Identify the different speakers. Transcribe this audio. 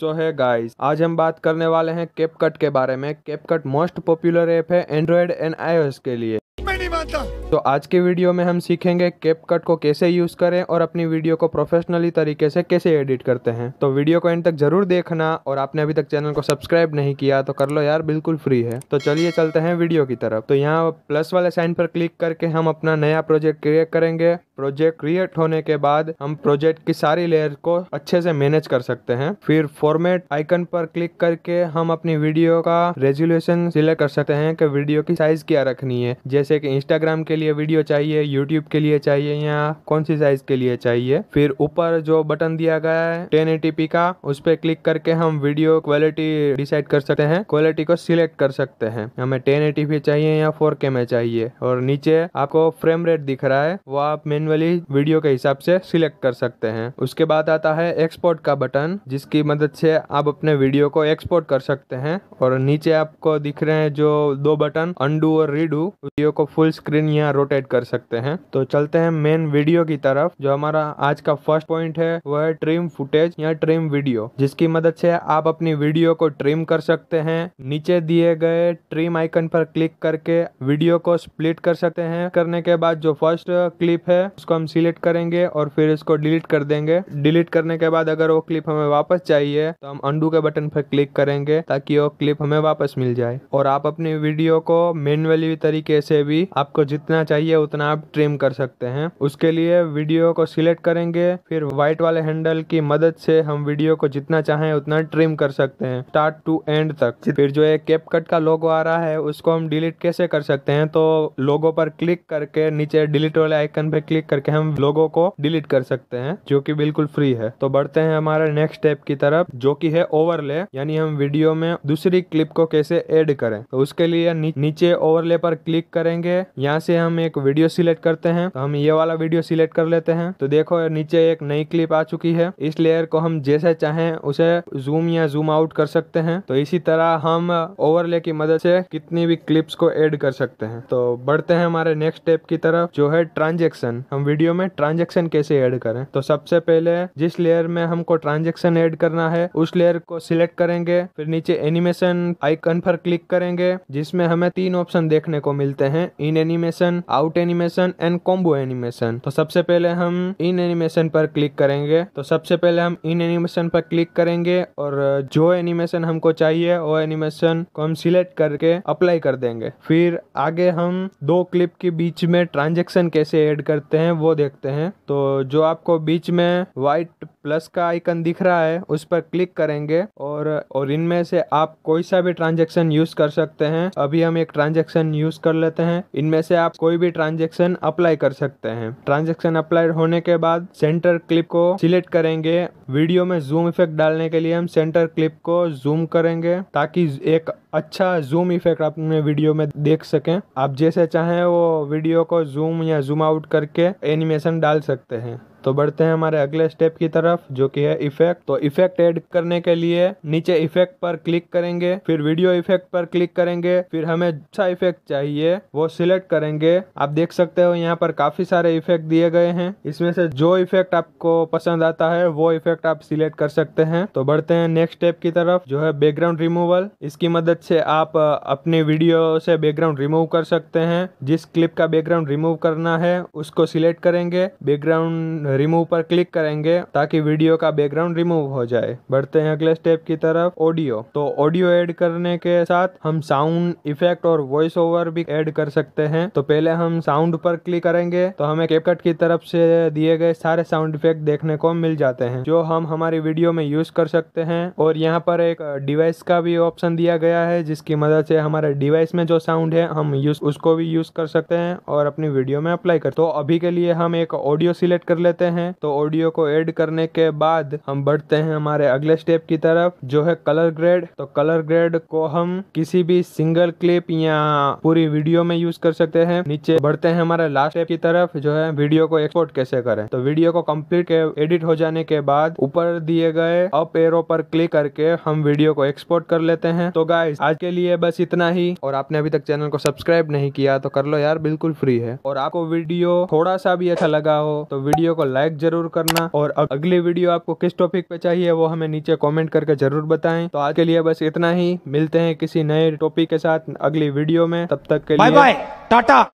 Speaker 1: सो है गाइस आज हम बात करने वाले हैं कैपकट के बारे में कैपकट मोस्ट पॉपुलर ऐप है एंड्रॉयड एंड आईओएस के लिए तो आज के वीडियो में हम सीखेंगे कैपकट को कैसे यूज करें और अपनी वीडियो को प्रोफेशनली तरीके से कैसे एडिट करते हैं तो वीडियो को एंड तक जरूर देखना और आपने अभी तक चैनल को सब्सक्राइब नहीं किया तो कर लो यार बिल्कुल फ्री है तो चलिए चलते हैं वीडियो की तरफ तो यहाँ प्लस वाले साइन पर क्लिक करके हम अपना नया प्रोजेक्ट क्रिएट करेंगे प्रोजेक्ट क्रिएट होने के बाद हम प्रोजेक्ट की सारी लेयर को अच्छे से मैनेज कर सकते हैं फिर फॉर्मेट आइकन पर क्लिक करके हम अपनी वीडियो का रेजोल्यूशन सिलेक्ट कर सकते हैं कि वीडियो की साइज क्या रखनी है जैसे कि इंस्टाग्राम के लिए वीडियो चाहिए यूट्यूब के लिए चाहिए या कौन सी साइज के लिए चाहिए फिर ऊपर जो बटन दिया गया है टेन का उस पर क्लिक करके हम वीडियो क्वालिटी डिसाइड कर सकते हैं क्वालिटी को सिलेक्ट कर सकते हैं हमें टेन चाहिए या फोर में चाहिए और नीचे आपको फ्रेम रेट दिख रहा है वो आप मेन्यू मैनुअली वीडियो के हिसाब से सिलेक्ट कर सकते हैं उसके बाद आता है एक्सपोर्ट का बटन जिसकी मदद से आप अपने वीडियो को एक्सपोर्ट कर सकते हैं और नीचे आपको दिख रहे हैं जो दो बटन अंडू और रीडू वीडियो को फुल स्क्रीन यहाँ रोटेट कर सकते हैं तो चलते हैं मेन वीडियो की तरफ जो हमारा आज का फर्स्ट पॉइंट है वह है ट्रिम फुटेज या ट्रिम वीडियो जिसकी मदद से आप अपनी वीडियो को ट्रिम कर सकते हैं नीचे दिए गए ट्रिम आइकन पर क्लिक करके वीडियो को स्प्लिट कर सकते हैं करने के बाद जो फर्स्ट क्लिप है उसको हम सिलेक्ट करेंगे और फिर इसको डिलीट कर देंगे डिलीट करने के बाद अगर वो क्लिप हमें वापस चाहिए तो हम अंडू के बटन पर क्लिक करेंगे ताकि वो क्लिप हमें वापस मिल जाए और आप अपनी वीडियो को मैनुअली तरीके से भी आपको जितना चाहिए उतना आप ट्रिम कर सकते हैं उसके लिए वीडियो को सिलेक्ट करेंगे फिर व्हाइट वाले हैंडल की मदद से हम वीडियो को जितना चाहें उतना ट्रिम कर सकते हैं स्टार्ट टू एंड तक फिर जो एक कैप कट का लोगो आ रहा है उसको हम डिलीट कैसे कर सकते हैं तो लोगो पर क्लिक करके नीचे डिलीट वाले आइकन पे क्लिक क्लिक करके हम लोगों को डिलीट कर सकते हैं जो कि बिल्कुल फ्री है तो बढ़ते हैं हमारे नेक्स्ट स्टेप की तरफ जो कि है ओवरले यानी हम वीडियो में दूसरी क्लिप को कैसे एड करें तो उसके लिए नी, नीचे ओवरले पर क्लिक करेंगे यहाँ से हम एक वीडियो सिलेक्ट करते हैं तो हम ये वाला वीडियो सिलेक्ट कर लेते हैं तो देखो नीचे एक नई क्लिप आ चुकी है इस लेयर को हम जैसे चाहे उसे जूम या जूम आउट कर सकते हैं तो इसी तरह हम ओवरले की मदद से कितनी भी क्लिप्स को एड कर सकते हैं तो बढ़ते हैं हमारे नेक्स्ट स्टेप की तरफ जो है ट्रांजेक्शन हम वीडियो में ट्रांजेक्शन कैसे ऐड करें तो सबसे पहले जिस लेयर में हमको ट्रांजेक्शन ऐड करना है उस लेयर को सिलेक्ट करेंगे फिर नीचे एनिमेशन आइकन पर क्लिक करेंगे जिसमें हमें तीन ऑप्शन देखने को मिलते हैं in animation out animation and combo animation तो सबसे पहले हम इन एनिमेशन पर क्लिक करेंगे तो सबसे पहले हम इन एनिमेशन पर क्लिक करेंगे और जो एनिमेशन हमको चाहिए वो एनिमेशन को हम सिलेक्ट करके अप्लाई कर देंगे फिर आगे हम दो क्लिप के बीच में ट्रांजेक्शन कैसे ऐड करते हैं हैं वो देखते हैं तो जो आपको बीच में व्हाइट प्लस का आइकन दिख रहा है उस पर क्लिक करेंगे और और इनमें से आप कोई सा भी ट्रांजेक्शन यूज कर सकते हैं अभी हम एक ट्रांजेक्शन यूज कर लेते हैं इनमें से आप कोई भी ट्रांजेक्शन अप्लाई कर सकते हैं ट्रांजेक्शन अप्लाई होने के बाद सेंटर क्लिप को सिलेक्ट करेंगे वीडियो में जूम इफेक्ट डालने के लिए हम सेंटर क्लिप को जूम करेंगे ताकि एक अच्छा जूम इफेक्ट अपने वीडियो में देख सकें आप जैसे चाहें वो वीडियो को जूम या जूम आउट करके एनिमेशन डाल सकते हैं तो बढ़ते हैं हमारे अगले स्टेप की तरफ जो कि है इफेक्ट तो इफेक्ट ऐड करने के लिए नीचे इफेक्ट पर क्लिक करेंगे फिर वीडियो इफेक्ट पर क्लिक करेंगे फिर हमें अच्छा इफेक्ट चाहिए वो सिलेक्ट करेंगे आप देख सकते हो यहाँ पर काफी सारे इफेक्ट दिए गए हैं इसमें से जो इफेक्ट आपको पसंद आता है वो इफेक्ट आप सिलेक्ट कर सकते हैं तो बढ़ते हैं नेक्स्ट स्टेप की तरफ जो है बैकग्राउंड रिमूवल इसकी मदद से आप अपने वीडियो से बैकग्राउंड रिमूव कर सकते हैं जिस क्लिप का बैकग्राउंड रिमूव करना है उसको सिलेक्ट करेंगे बैकग्राउंड रिमूव पर क्लिक करेंगे ताकि वीडियो का बैकग्राउंड रिमूव हो जाए बढ़ते हैं अगले स्टेप की तरफ ऑडियो तो ऑडियो ऐड करने के साथ हम साउंड इफेक्ट और वॉइस ओवर भी ऐड कर सकते हैं तो पहले हम साउंड पर क्लिक करेंगे तो हमें कैपकट की तरफ से दिए गए सारे साउंड इफेक्ट देखने को मिल जाते हैं जो हम हमारी वीडियो में यूज कर सकते हैं और यहाँ पर एक डिवाइस का भी ऑप्शन दिया गया है जिसकी मदद से हमारे डिवाइस में जो साउंड है हम यूज उसको भी यूज कर सकते हैं और अपनी वीडियो में अप्लाई कर तो अभी के लिए हम एक ऑडियो सिलेक्ट कर लेते करते हैं तो ऑडियो को ऐड करने के बाद हम बढ़ते हैं हमारे अगले स्टेप की तरफ जो है कलर ग्रेड तो कलर ग्रेड को हम किसी भी सिंगल क्लिप या पूरी वीडियो में यूज कर सकते हैं नीचे बढ़ते हैं हमारे लास्ट स्टेप की तरफ जो है वीडियो को एक्सपोर्ट कैसे करें तो वीडियो को कम्प्लीट एडिट हो जाने के बाद ऊपर दिए गए अप एरो पर क्लिक करके हम वीडियो को एक्सपोर्ट कर लेते हैं तो गाइज आज के लिए बस इतना ही और आपने अभी तक चैनल को सब्सक्राइब नहीं किया तो कर लो यार बिल्कुल फ्री है और आपको वीडियो थोड़ा सा भी अच्छा लगा हो तो वीडियो को लाइक जरूर करना और अगले वीडियो आपको किस टॉपिक पे चाहिए वो हमें नीचे कॉमेंट करके जरूर बताएं तो आज के लिए बस इतना ही मिलते हैं किसी नए टॉपिक के साथ अगली वीडियो में तब तक के लिए बाय बाय टाटा